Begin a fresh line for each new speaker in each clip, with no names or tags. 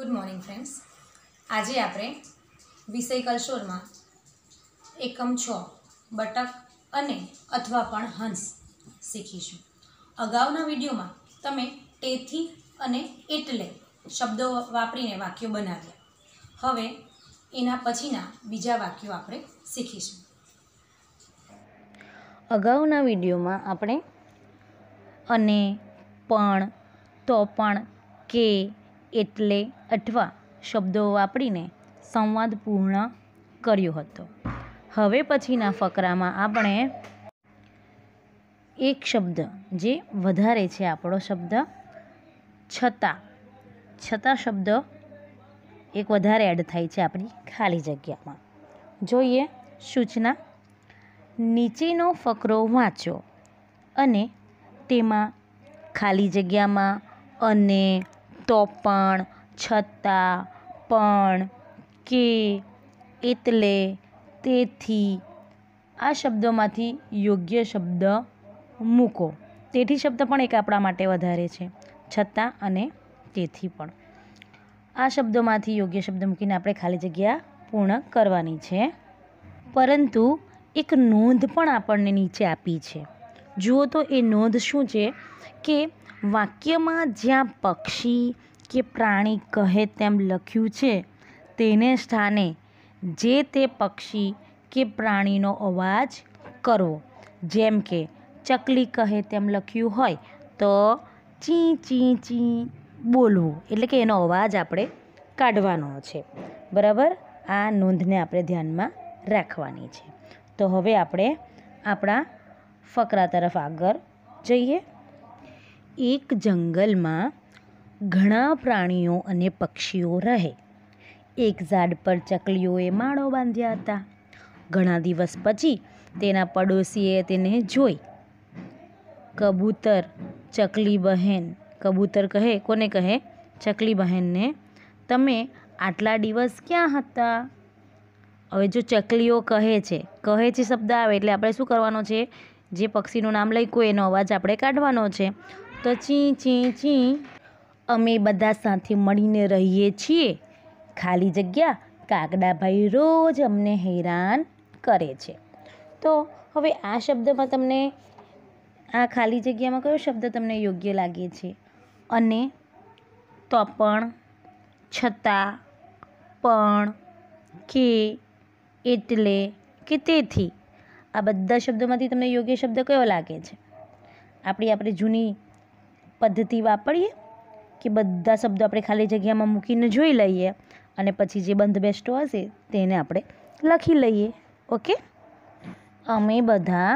good morning friends આજે આપણે વિષય કલશોરમાં એકમ છ બટક અને અથવા પણ હંસ શીખીશું અગાઉના વિડીયોમાં તમે તેથી અને એટલે શબ્દો વાપરીને વાક્યો બનાવ્યા હવે એના પછીના બીજા વાક્યો આપણે શીખીશું અગાઉના વિડીયોમાં આપણે અને પણ તો પણ કે એટલે અથવા શબ્દો વાપરીને સંવાદ પૂર્ણ કર્યો હતો હવે પછીના ફકરામાં આપણે એક શબ્દ જે વધારે છે આપણો શબ્દ છતાં છતાં શબ્દ એક વધારે એડ થાય છે આપણી ખાલી જગ્યામાં જોઈએ સૂચના નીચેનો ફકરો વાંચો અને તેમાં ખાલી જગ્યામાં અને તો પણ છતાં પણ કે એટલે તેથી આ શબ્દોમાંથી યોગ્ય શબ્દ મૂકો તેથી શબ્દ પણ એક આપણા માટે વધારે છે છતાં અને તેથી પણ આ શબ્દોમાંથી યોગ્ય શબ્દ મૂકીને આપણે ખાલી જગ્યા પૂર્ણ કરવાની છે પરંતુ એક નોંધ પણ આપણને નીચે આપી છે જુઓ તો એ નોંધ શું છે કે વાક્યમાં જ્યાં પક્ષી કે પ્રાણી કહે તેમ લખ્યું છે તેને સ્થાને જે તે પક્ષી કે પ્રાણીનો અવાજ કરવો જેમ કે ચકલી કહે તેમ લખ્યું હોય તો ચી ચી ચી બોલવું એટલે કે એનો અવાજ આપણે કાઢવાનો છે બરાબર આ નોંધને આપણે ધ્યાનમાં રાખવાની છે તો હવે આપણે આપણા ફકરા તરફ આગળ જઈએ એક જંગલમાં ઘણા પ્રાણીઓ અને પક્ષીઓ રહે એક ઝાડ પર ચકલીઓએ માળો બાંધ્યા હતા ઘણા દિવસ પછી તેના પડોશીએ તેને જોઈ કબૂતર ચકલી બહેન કબૂતર કહે કોને કહે ચકલી બહેનને તમે આટલા દિવસ ક્યાં હતા હવે જો ચકલીઓ કહે છે કહે છે શબ્દ આવે એટલે આપણે શું કરવાનો છે જે પક્ષીનું નામ લઈ લખ્યું એનો અવાજ આપણે કાઢવાનો છે તો ચી ચી ચી અમે બધા સાથે મળીને રહીએ છીએ ખાલી જગ્યા કાગડાભાઈ રોજ અમને હેરાન કરે છે તો હવે આ શબ્દમાં તમને આ ખાલી જગ્યામાં કયો શબ્દ તમને યોગ્ય લાગે છે અને તો પણ છતાં પણ કે એટલે કે તેથી આ બધા શબ્દોમાંથી તમને યોગ્ય શબ્દ કયો લાગે છે આપણી આપણી જૂની પદ્ધતિ વાપરીએ કે બધા શબ્દો આપણે ખાલી જગ્યામાં મૂકીને જોઈ લઈએ અને પછી જે બંધ બેસતો હશે તેને આપણે લખી લઈએ ઓકે અમે બધા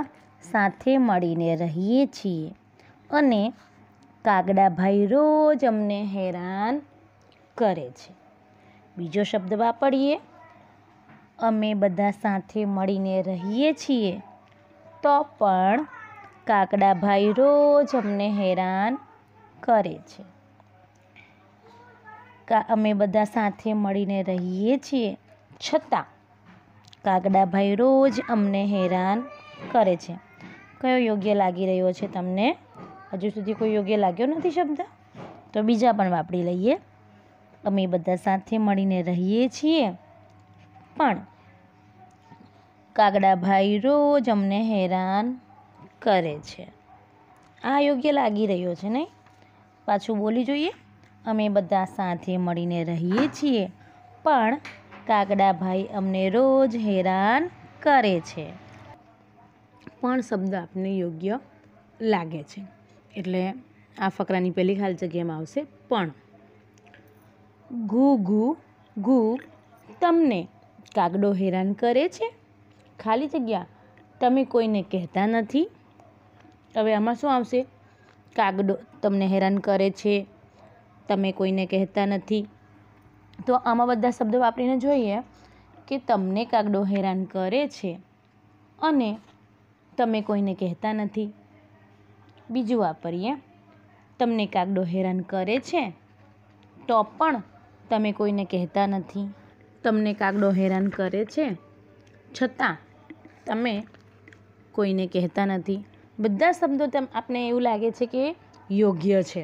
સાથે મળીને રહીએ છીએ અને કાગડાભાઈ રોજ અમને હેરાન કરે છે બીજો શબ્દ વાપરીએ અમે બધા સાથે મળીને રહીએ છીએ તો પણ કાકડાભાઈ રોજ અમને હેરાન કરે છે કા અમે બધા સાથે મળીને રહીએ છીએ છતાં કાગડાભાઈ રોજ અમને હેરાન કરે છે કયો યોગ્ય લાગી રહ્યો છે તમને હજુ સુધી કોઈ યોગ્ય લાગ્યો નથી શબ્દ તો બીજા પણ વાપરી લઈએ અમે બધા સાથે મળીને રહીએ છીએ પણ કાગડાભાઈ રોજ અમને હેરાન કરે છે આ યોગ્ય લાગી રહ્યો છે નહીં પાછું બોલી જોઈએ અમે બધા સાથે મળીને રહીએ છીએ પણ કાગડાભાઈ અમને રોજ હેરાન કરે છે પણ શબ્દ આપને યોગ્ય લાગે છે એટલે આ ફકરાની પહેલી ખાલી જગ્યામાં આવશે પણ ઘુ ઘુ ઘુ તમને કાગડો હેરાન કરે છે ખાલી જગ્યા તમે કોઈને કહેતા નથી હવે આમાં શું આવશે કાગડો તમને હેરાન કરે છે તમે કોઈને કહેતા નથી તો આમાં બધા શબ્દો વાપરીને જોઈએ કે તમને કાગડો હેરાન કરે છે અને તમે કોઈને કહેતા નથી બીજું વાપરીએ તમને કાગડો હેરાન કરે છે તો પણ તમે કોઈને કહેતા નથી તમને કાગડો હેરાન કરે છે છતાં તમે કોઈને કહેતા નથી બધા શબ્દો તેમ આપણે એવું લાગે છે કે યોગ્ય છે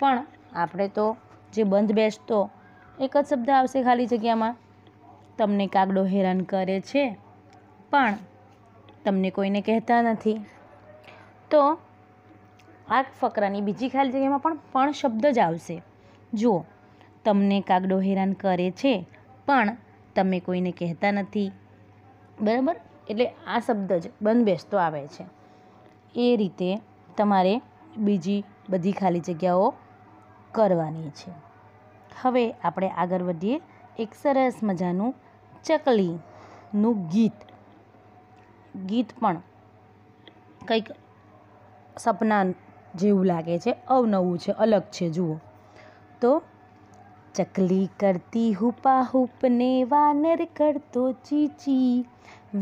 પણ આપણે તો જે બંધ બેસતો એક જ શબ્દ આવશે ખાલી જગ્યામાં તમને કાગડો હેરાન કરે છે પણ તમને કોઈને કહેતા નથી તો આ ફકરાની બીજી ખાલી જગ્યામાં પણ પણ શબ્દ જ આવશે જુઓ તમને કાગડો હેરાન કરે છે પણ તમે કોઈને કહેતા નથી બરાબર એટલે આ શબ્દ જ બંધ બેસતો આવે છે એ રીતે તમારે બીજી બધી ખાલી જગ્યાઓ કરવાની છે હવે આપણે આગળ વધીએ એક સરસ મજાનું ચકલીનું ગીત ગીત પણ કંઈક સપના જેવું લાગે છે અવનવું છે અલગ છે જુઓ તો ચકલી કરતી હુપા હુપને વાનર કરતો ચીચી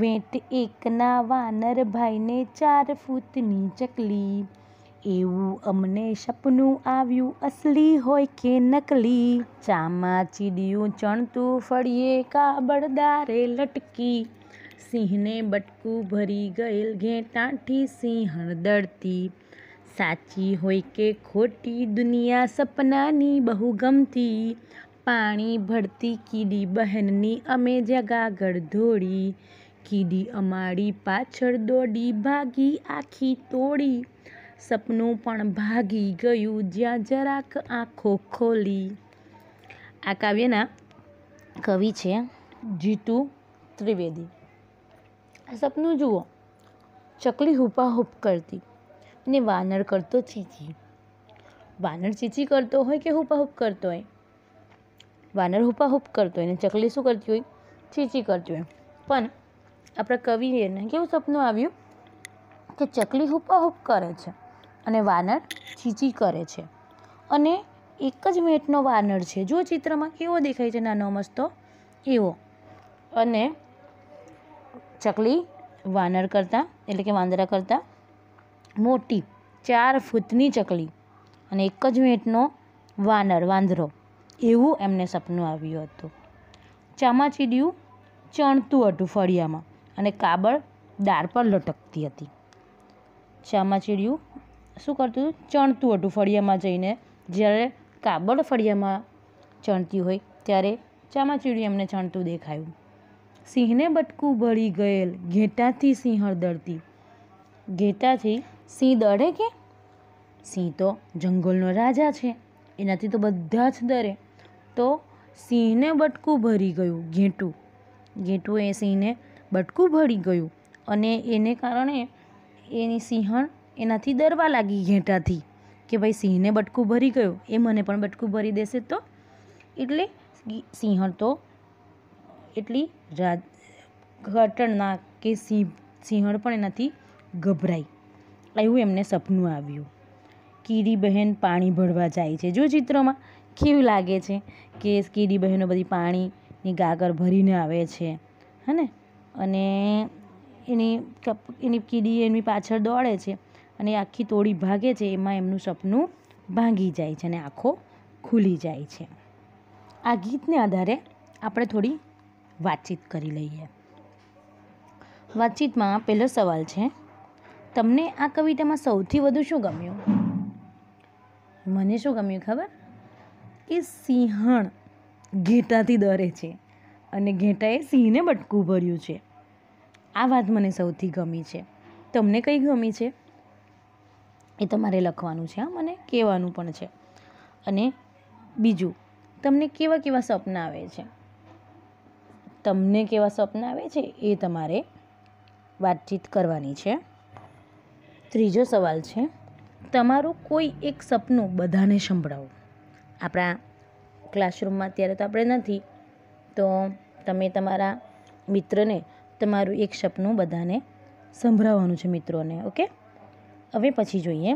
વેંટ એકના વાનર ભાઈને ચાર ફૂટની ચકલી એવું અમને સપનું આવ્યું અસલી હોય કે નકલી ચામાં ચીડિયું ચણતું ફળીએ કાબળદારે લટકી સિંહને બટકું ભરી ગયેલ ઘેટાંઠી સિંહણ દળતી સાચી હોય કે ખોટી દુનિયા સપનાની બહુ ગમતી પાણી ભરતી કીડી બહેનની અમે જગાગળ ધોળી કીડી અમારી પાછળ દોડી ભાગી આખી તોડી સપનું પણ ભાગી ગયું જ્યાં જરાક આંખો ખોલી આ કાવ્યના કવિ છે જીતુ ત્રિવેદી આ સપનું જુઓ ચકલી હુપાહુપ કરતી ને વાનર કરતો ચીચી વાનર ચીચી કરતો હોય કે હુપાહુપ કરતો હોય વાનર હુપાહુપ કરતો હોય ને ચકલી શું કરતી હોય ચીચી કરતી હોય પણ આપણા કવિને કેવું સપનું આવ્યું કે ચકલી હુપાહુપ કરે છે અને વાનર ચીચી કરે છે અને એક જ મિનિટનો વાનર છે જો ચિત્રમાં કેવો દેખાય છે નાનો મસ્તો એવો અને ચકલી વાનર કરતાં એટલે કે વાંદરા કરતાં મોટી ચાર ફૂટની ચકલી અને એક જ મિનિટનો વાનર વાંદરો એવું એમને સપનું આવ્યું હતું ચામાચીડિયું ચણતું હતું ફળિયામાં અને કાબળ દાર પર લટકતી હતી ચામાચીડિયું શું કરતું હતું ચણતું હતું ફળિયામાં જઈને જ્યારે કાબળ ફળિયામાં ચણતી હોય ત્યારે ચામાચીડિયું એમને ચણતું દેખાયું સિંહને બટકું ભળી ગયેલ ઘેટાથી સિંહ હળદરતી ઘેટાથી સિંહ ડરે કે સિંહ તો જંગલનો રાજા છે એનાથી તો બધા જ દરે તો સિંહને બટકું ભરી ગયું ઘેટું ઘેટું એ સિંહને બટકું ભરી ગયું અને એને કારણે એની સિંહણ એનાથી દરવા લાગી ઘેટાથી કે ભાઈ સિંહને બટકું ભરી ગયું એ મને પણ બટકું ભરી દેશે તો એટલે સિંહણ તો એટલી રા ઘટના કે સિંહ સિંહણ પણ એનાથી ગભરાઈ એવું એમને સપનું આવ્યું કીડી બહેન પાણી ભરવા જાય છે જો ચિત્રમાં કેવું લાગે છે કે કીડી બહેનો બધી પાણીની ગાગર ભરીને આવે છે હે ને અને એની એની કીડી એની પાછળ દોડે છે અને આખી તોડી ભાગે છે એમાં એમનું સપનું ભાંગી જાય છે અને આંખો ખુલી જાય છે આ ગીતને આધારે આપણે થોડી વાતચીત કરી લઈએ વાતચીતમાં પહેલો સવાલ છે તમને આ કવિતામાં સૌથી વધુ શું ગમ્યું મને શું ગમ્યું ખબર કે સિંહણ ઘેટાથી દરે છે અને ઘેટાએ સિંહને બટકું ભર્યું છે આ વાત મને સૌથી ગમી છે તમને કઈ ગમી છે એ તમારે લખવાનું છે હા મને કહેવાનું પણ છે અને બીજું તમને કેવા કેવા સપના આવે છે તમને કેવા સપના આવે છે એ તમારે વાતચીત કરવાની છે ત્રીજો સવાલ છે તમારું કોઈ એક સપનું બધાને સંભળાવો આપણા ક્લાસરૂમમાં અત્યારે તો આપણે નથી તો તમે તમારા મિત્રને તમારું એક સપનું બધાને સંભળાવવાનું છે મિત્રોને ઓકે હવે પછી જોઈએ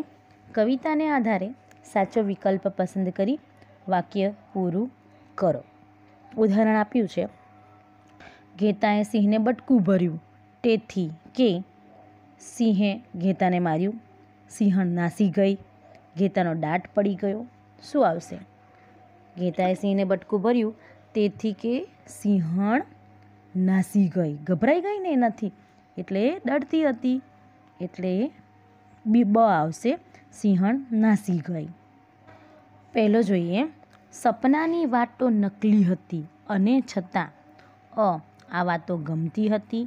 કવિતાને આધારે સાચો વિકલ્પ પસંદ કરી વાક્ય પૂરું કરો ઉદાહરણ આપ્યું છે ઘેતાએ સિંહને બટકું ભર્યું તેથી કે સિંહે ઘેટાને માર્યું સિંહણ નાસી ગઈ ઘેટાનો દાટ પડી ગયો શું આવશે ઘેટાએ સિંહને બટકું ભર્યું તેથી કે સિંહણ નાસી ગઈ ગભરાઈ ગઈ ને એનાથી એટલે ડરતી હતી એટલે બી બ આવશે સિંહણ નાસી ગઈ પહેલો જોઈએ સપનાની વાત તો નકલી હતી અને છતાં અ આ વાતો ગમતી હતી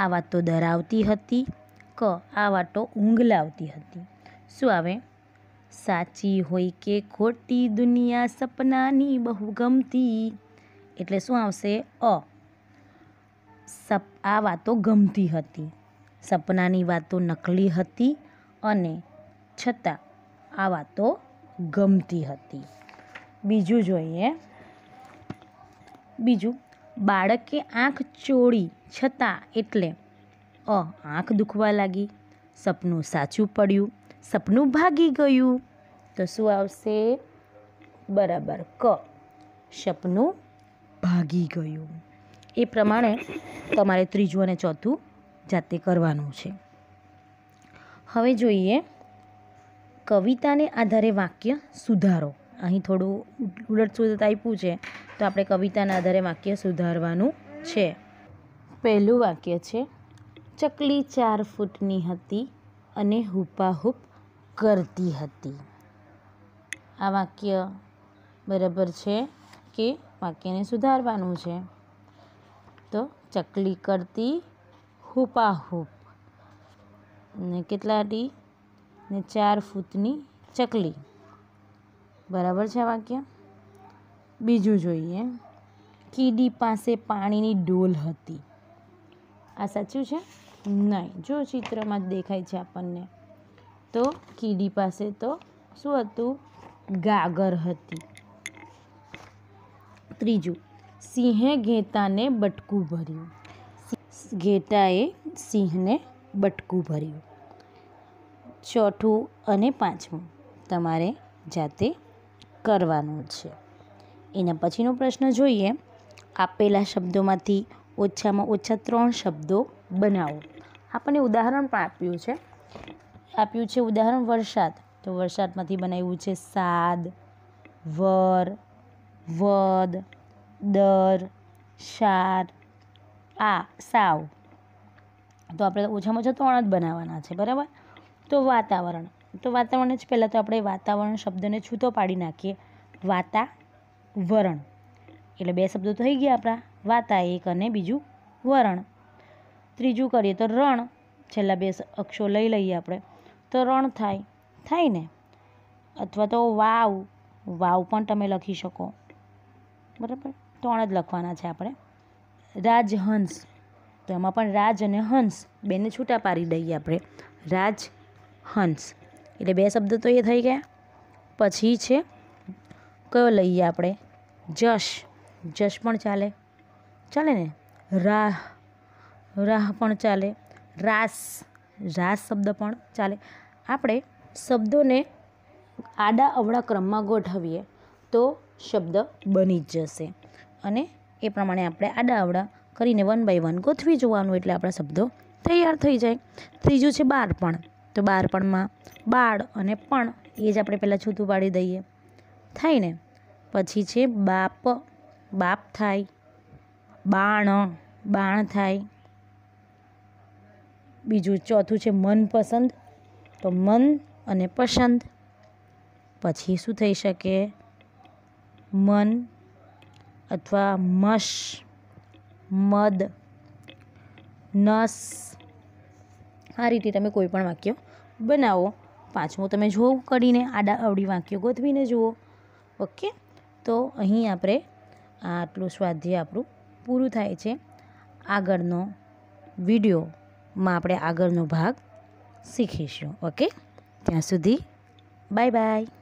આ વાતો ડરાવતી હતી ક આ વાટો ઊંઘ લાવતી હતી શું આવે સાચી હોય કે ખોટી દુનિયા સપનાની બહુ ગમતી એટલે શું આવશે અ સપ આ વાતો ગમતી હતી સપનાની વાતો નકલી હતી અને છતાં આ વાતો ગમતી હતી બીજું જોઈએ બીજું બાળકે આંખ ચોળી છતાં એટલે અ આંખ દુખવા લાગી સપનું સાચું પડ્યું સપનું ભાગી ગયું તો શું આવશે બરાબર ક સપનું ભાગી ગયું એ પ્રમાણે તમારે ત્રીજું અને ચોથું જાતે કરવાનું છે હવે જોઈએ કવિતાને આધારે વાક્ય સુધારો અહીં થોડું ઉલટસુલટ આપ્યું છે તો આપણે કવિતાના આધારે વાક્ય સુધારવાનું છે પહેલું વાક્ય છે ચકલી ચાર ફૂટની હતી અને હૂપાહૂપ કરતી હતી આ વાક્ય બરાબર છે કે વાક્યને સુધારવાનું છે તો ચકલી કરતી હૂપાહૂપ ને કેટલાટી ને ચાર ફૂટની ચકલી બરાબર છે આ વાક્ય બીજું જોઈએ કીડી પાસે પાણીની ડોલ હતી આ સાચું છે નહીં જો ચિત્રમાં જ દેખાય છે આપણને તો કીડી પાસે તો શું હતું ગાગર હતી ત્રીજું સિંહે ઘેતાને બટકું ભર્યું ઘેટાએ સિંહને બટકું ભર્યું ચોથું અને પાંચમું તમારે જાતે કરવાનું છે એના પછીનો પ્રશ્ન જોઈએ આપેલા શબ્દોમાંથી ઓછામાં ઓછા ત્રણ શબ્દો બનાવો આપણને ઉદાહરણ પણ આપ્યું છે આપ્યું છે ઉદાહરણ વરસાદ તો વરસાદમાંથી બનાવ્યું છે સાદ વર વદ દર શાર આ સાવ તો આપણે ઓછામાં ઓછા ત્રણ જ બનાવવાના છે બરાબર તો વાતાવરણ તો વાતાવરણ જ પહેલાં તો આપણે વાતાવરણ શબ્દને છૂટો પાડી નાખીએ વાતાવરણ એટલે બે શબ્દો થઈ ગયા આપણા વાતા એક અને બીજું વરણ ત્રીજું કરીએ તો રણ છેલ્લા બે અક્ષો લઈ લઈએ આપણે તો રણ થાય થાય ને અથવા તો વાવ વાવ પણ તમે લખી શકો બરાબર ત્રણ જ લખવાના છે આપણે રાજહંસ તો એમાં પણ રાજ અને હંસ બેને છૂટા પાડી દઈએ આપણે રાજ હંસ એટલે બે શબ્દ તો એ થઈ ગયા પછી છે કયો લઈએ આપણે જશ જશ પણ ચાલે ચાલે ને રાહ રાહ પણ ચાલે રાસ રાસ શબ્દ પણ ચાલે આપણે શબ્દોને આડા અવળા ક્રમમાં ગોઠવીએ તો શબ્દ બની જ જશે અને એ પ્રમાણે આપણે આડા અવળા કરીને વન બાય વન ગોઠવી જોવાનું એટલે આપણા શબ્દો તૈયાર થઈ જાય ત્રીજું છે બારપણ તો બારપણમાં બાળ અને પણ એ જ આપણે પહેલાં છૂતું પાડી દઈએ થાય ને પછી છે બાપ બાપ થાય બાણ બાણ થાય બીજું ચોથું છે મનપસંદ તો મન અને પસંદ પછી શું થઈ શકે મન અથવા મશ મદ નસ આ રીતે તમે કોઈપણ વાક્ય બનાવો પાંચમું તમે જો કરીને આડા અવડી વાક્યો ગોઠવીને જુઓ ઓકે તો અહીં આપણે આટલું સ્વાધ્યાય આપણું પૂરું થાય છે આગળનો વિડીયો માં આપણે આગળનો ભાગ શીખીશું ઓકે ત્યાં સુધી બાય બાય